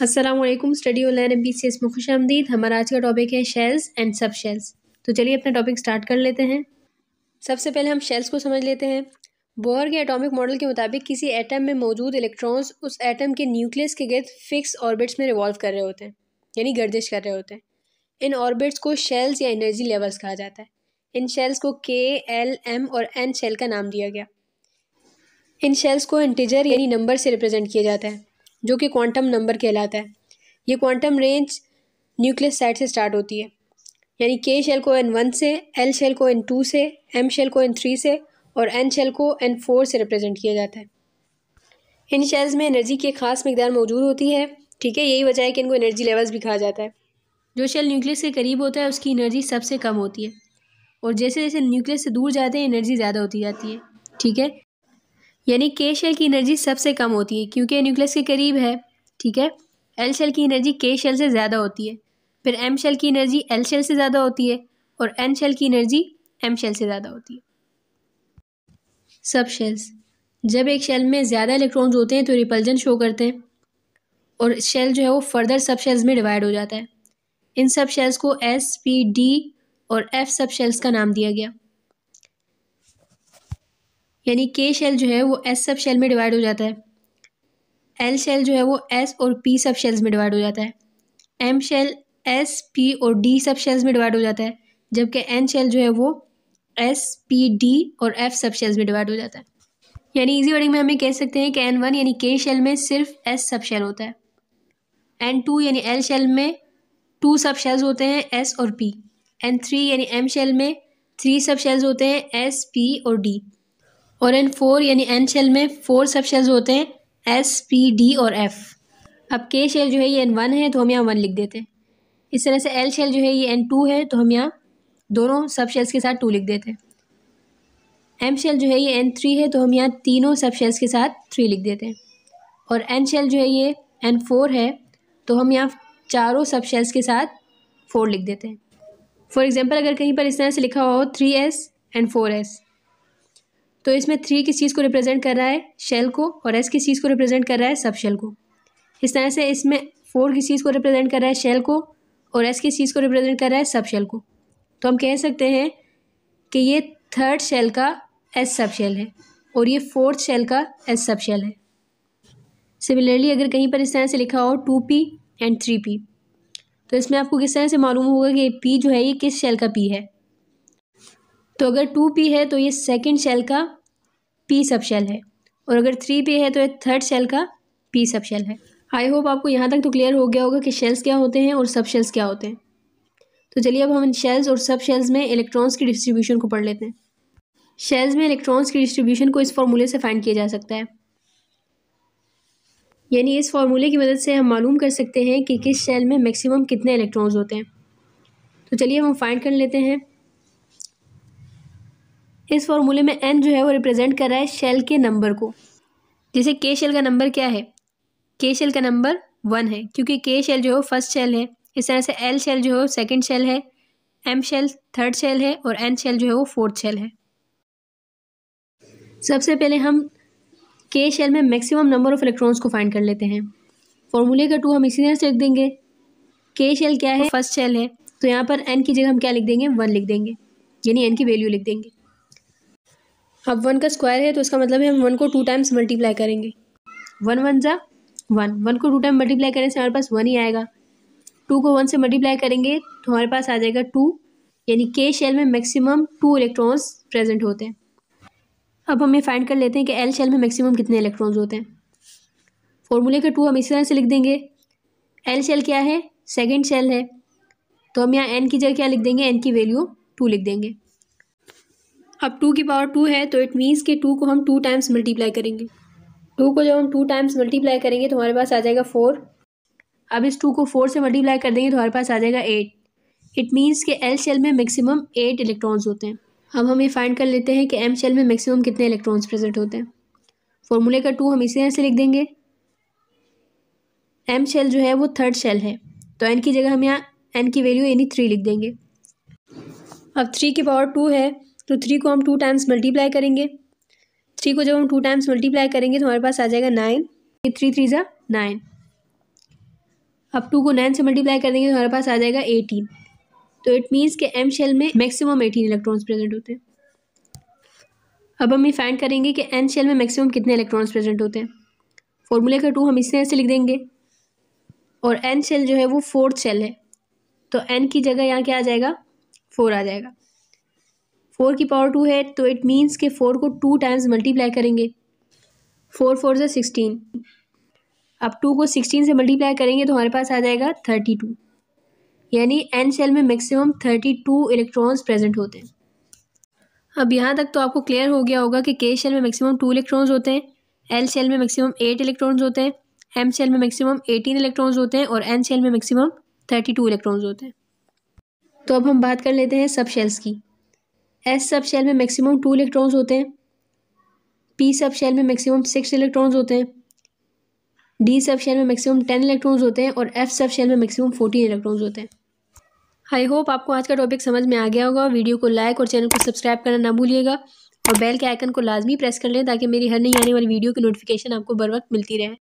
Aslam study online M B C S में खुश आमदीद हमारा आज का टॉपिक है शेल्स एंड सब शेल्स तो चलिए अपना टॉपिक स्टार्ट कर लेते हैं सबसे पहले हम शेल्स को समझ लेते हैं बोहर के एटॉमिक मॉडल के मुताबिक किसी एटम में मौजूद इलेक्ट्रॉन्स उस एटम के न्यूक्लियस के गर्द फिक्स ऑर्बिट्स में रिवॉल्व कर रहे होते हैं यानी गर्दिश कर रहे होते हैं इन ऑर्बिट्स को शेल्स या एनर्जी लेवल्स कहा जाता है इन शेल्स को के एल एम और एन शेल का नाम दिया गया इन शेल्स को इंटीजर यानी नंबर से रिप्रेजेंट किया जाता है जो कि क्वांटम नंबर कहलाता है ये क्वांटम रेंज न्यूक्लियस साइड से स्टार्ट होती है यानी के शेल को एन वन से एल शेल को एन टू से एम शेल को एन थ्री से और एन शेल को एन फोर से रिप्रेजेंट किया जाता है इन शेल्स में एनर्जी की खास मकदार मौजूद होती है ठीक है यही वजह है कि इनको एनर्जी लेवल्स भी कहा जाता है जो शेल न्यूक्लियस के करीब होता है उसकी एनर्जी सबसे कम होती है और जैसे जैसे न्यूक्लियस से दूर जाते हैं एनर्जी ज़्यादा होती जाती है ठीक है यानी के शेल की एनर्जी सबसे कम होती है क्योंकि न्यूक्लियस के करीब है ठीक है एल शेल की एनर्जी के शेल से ज़्यादा होती है फिर एम शेल की एनर्जी एल शेल से ज़्यादा होती है और एन शेल की एनर्जी एम शेल से ज़्यादा होती है सब शेल्स जब एक शेल में ज़्यादा इलेक्ट्रॉन्स होते हैं तो रिपल्जन शो करते हैं और शेल जो है वो फर्दर सब शेल्स में डिवाइड हो जाता है इन सब शेल्स को एस पी डी और एफ सब शेल्स का नाम दिया गया यानी के शेल जो है वो एस सब शेल में डिवाइड हो जाता है एल शेल जो है वो एस और पी सब शेल्स में डिवाइड हो जाता है एम शेल एस पी और डी सब शेल्स में डिवाइड हो जाता है जबकि एन शेल जो है वो एस पी डी और एफ सब शेल्स में डिवाइड हो जाता है यानी इजी वर्डिंग में हमें कह सकते हैं कि एन वन यानी के शेल में सिर्फ एस सब शेल होता है एन टू यानी एल शेल में टू सब शेल्स होते हैं एस और पी एन थ्री यानी एम शेल में थ्री सब शेल्स होते हैं एस पी और डी और एन फोर यानी एन शेल में फोर सब शेल्स होते हैं एस पी डी और एफ़ अब के शेल जो है ये एन वन है तो हम यहाँ वन लिख देते हैं इस तरह से एल शेल जो है ये एन टू है तो हम यहाँ दोनों सब शेल्स के साथ टू लिख देते हैं एम शेल जो है ये एन थ्री है तो हम यहाँ तीनों सब शेल्स के साथ थ्री लिख देते हैं और एन शेल जो है ये एन फोर है तो हम यहाँ चारों सब शेल्स के साथ फोर लिख देते हैं फॉर एग्ज़ाम्पल अगर कहीं पर इस तरह से लिखा हुआ हो three S and four S तो इसमें थ्री किस चीज़ को रिप्रेजेंट कर रहा है शेल को और एस किस चीज़ को रिप्रेजेंट कर रहा है सब शेल को इस तरह से इसमें फोर किस चीज़ को रिप्रेजेंट कर रहा है शेल को और एस किस चीज़ को रिप्रेजेंट कर रहा है सब शेल को तो हम कह सकते हैं कि ये थर्ड शेल का एस सब शेल है और ये फोर्थ शेल का एस सब शेल है सिमिलरली अगर कहीं पर इस तरह से लिखा हो two P and three P तो इसमें आपको किस तरह से मालूम होगा कि पी जो है ये किस शेल का पी है तो अगर टू पी है तो ये सेकेंड शेल का पी सब शेल है और अगर थ्री पे है तो ये थर्ड शेल का पी सब शेल है आई होप आपको यहाँ तक तो क्लियर हो गया होगा कि शेल्स क्या होते हैं और सब शेल्स क्या होते हैं तो चलिए अब हम इन शेल्स और सब शेल्स में इलेक्ट्रॉन्स की डिस्ट्रीब्यूशन को पढ़ लेते हैं शेल्स में इलेक्ट्रॉन्स की डिस्ट्रीब्यूशन को इस फार्मूले से फाइंड किया जा सकता है यानी इस फार्मूले की मदद से हम मालूम कर सकते हैं कि किस शेल में मैक्सिमम कितने इलेक्ट्रॉन्स होते हैं तो चलिए हम फाइंड कर लेते हैं इस फॉर्मूले में एन जो है वो रिप्रेजेंट कर रहा है शेल के नंबर को जैसे के शेल का नंबर क्या है के शेल का नंबर वन है क्योंकि के शेल जो है फर्स्ट शेल है इस तरह से एल शेल जो है सेकेंड शेल है एम शेल थर्ड शेल है और एन शेल जो है वो फोर्थ शेल है सबसे पहले हम के शेल में मैक्सिमम नंबर ऑफ इलेक्ट्रॉन्स को फाइंड कर लेते हैं फॉर्मूले का टू हम इसी तरह से लिख देंगे के शेल क्या है फर्स्ट शेल है तो यहाँ पर एन की जगह हम क्या लिख देंगे वन लिख देंगे यानी एन की वैल्यू लिख देंगे अब वन का स्क्वायर है तो इसका मतलब है हम वन को टू टाइम्स मल्टीप्लाई करेंगे वन वन ज़ा वन वन को टू टाइम मल्टीप्लाई करने से हमारे पास वन ही आएगा टू को वन से मल्टीप्लाई करेंगे तो हमारे पास आ जाएगा टू यानी के शेल में मैक्सिमम टू इलेक्ट्रॉन्स प्रेजेंट होते हैं अब हम ये फाइंड कर लेते हैं कि एल शेल में मैक्सिमम कितने इलेक्ट्रॉन्स होते हैं फॉर्मूले का टू हम इसी तरह से लिख देंगे एल शेल क्या है सेकेंड शेल है तो हम यहाँ एन की जगह क्या लिख देंगे एन की वैल्यू टू लिख देंगे अब टू की पावर टू है तो इट मीन्स कि टू को हम टू टाइम्स मल्टीप्लाई करेंगे टू को जब हम टू टाइम्स मल्टीप्लाई करेंगे तो हमारे पास आ जाएगा फोर अब इस टू को फोर से मल्टीप्लाई कर देंगे तो हमारे पास आ जाएगा एट इट मीन्स कि एल शेल में मैक्सिमम एट इलेक्ट्रॉन्स होते हैं अब हम ये फाइंड कर लेते हैं कि एम शेल में मैक्सिमम कितने इलेक्ट्रॉन्स प्रेजेंट होते हैं फॉर्मूले का टू हम इसी तरह से लिख देंगे एम शेल जो है वो थर्ड शेल है तो एन की जगह हम यहाँ एन की वैल्यू यानी थ्री लिख देंगे अब थ्री की पावर टू है तो थ्री को हम टू टाइम्स मल्टीप्लाई करेंगे थ्री को जब हम टू टाइम्स मल्टीप्लाई करेंगे तो हमारे पास आ जाएगा नाइन ये थ्री थ्री ज़ा नाइन अब टू को नाइन से मल्टीप्लाई कर देंगे तो हमारे पास आ जाएगा एटीन तो इट मीन्स के एम शेल में मैक्सिमम एटीन इलेक्ट्रॉन्स प्रेजेंट होते हैं अब हम ये फाइंड करेंगे कि एन शेल में मैक्सिमम कितने इलेक्ट्रॉन्स प्रेजेंट होते हैं फॉर्मूले का टू हम इस तरह से लिख देंगे और एन शेल जो है वो फोर्थ शेल है तो एन की जगह यहाँ क्या आ जाएगा फोर आ जाएगा फोर की पावर टू है तो इट मीन्स के फोर को टू टाइम्स मल्टीप्लाई करेंगे फोर फोर से सिक्सटीन अब टू को सिक्सटीन से मल्टीप्लाई करेंगे तो हमारे पास आ जाएगा थर्टी टू यानी एन सेल में maximum thirty two electrons present होते हैं अब यहाँ तक तो आपको क्लियर हो गया होगा कि के सेल में मैक्सिमम टू इलेक्ट्रॉन्स होते हैं एल सेल में मैक्सिमम एट इलेक्ट्रॉन्स होते हैं एम सेल में मैक्सिमम एटीन इलेक्ट्रॉन्स होते हैं और एन सेल में मैक्सिमम थर्टी टू इलेक्ट्रॉन्स होते हैं तो अब हम बात कर लेते हैं सब शेल्स की एस सब शेल में मैक्सिमम टू इलेक्ट्रॉन्स होते हैं पी सब शेल में मैक्सिमम सिक्स इलेक्ट्रॉन्स होते हैं डी सब शेल में मैक्सिमम टेन इलेक्ट्रॉन्स होते हैं और एफ सब शेल में मैक्सिमम फोर्टीन इलेक्ट्रॉन्स होते हैं आई होप आपको आज का टॉपिक समझ में आ गया होगा वीडियो को लाइक और चैनल को सब्सक्राइब करना ना भूलिएगा और बेल के आइकन को लाजमी प्रेस कर लें ताकि मेरी हर नई आने वाली वीडियो की नोटिफिकेशन आपको बर वक्त मिलती रहे